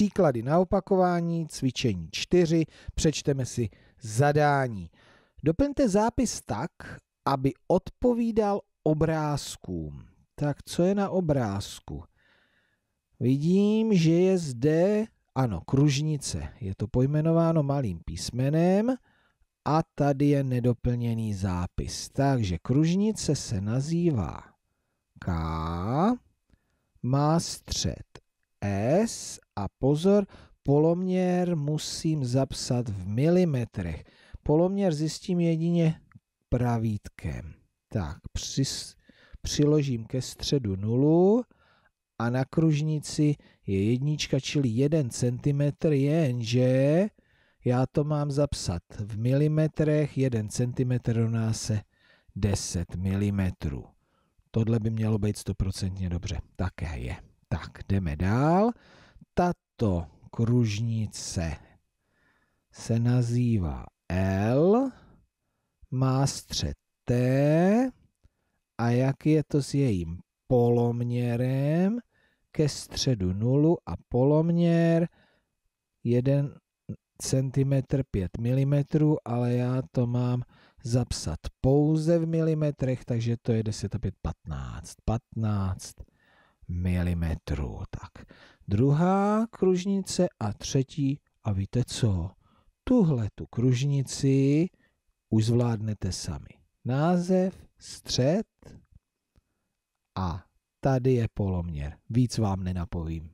příklady na opakování, cvičení 4, přečteme si zadání. Doplňte zápis tak, aby odpovídal obrázkům. Tak co je na obrázku? Vidím, že je zde, ano, kružnice. Je to pojmenováno malým písmenem a tady je nedoplněný zápis. Takže kružnice se nazývá K, má střed s a pozor, poloměr musím zapsat v milimetrech. Poloměr zjistím jedině pravítkem. Tak, při, přiložím ke středu nulu a na kružnici je jednička, čili 1 cm, jenže já to mám zapsat v milimetrech, 1 cm rovná se 10 mm. Tohle by mělo být stoprocentně dobře. Také je. Tak, jdeme dál. Tato kružnice se nazývá L, má střed T a jak je to s jejím poloměrem ke středu 0 a poloměr 1 cm 5 mm, ale já to mám zapsat pouze v milimetrech, takže to je 10 a 5, 15. 15 mm. Tak druhá kružnice a třetí a víte co? Tuhle tu kružnici už zvládnete sami. Název, střed a tady je poloměr. Víc vám nenapovím.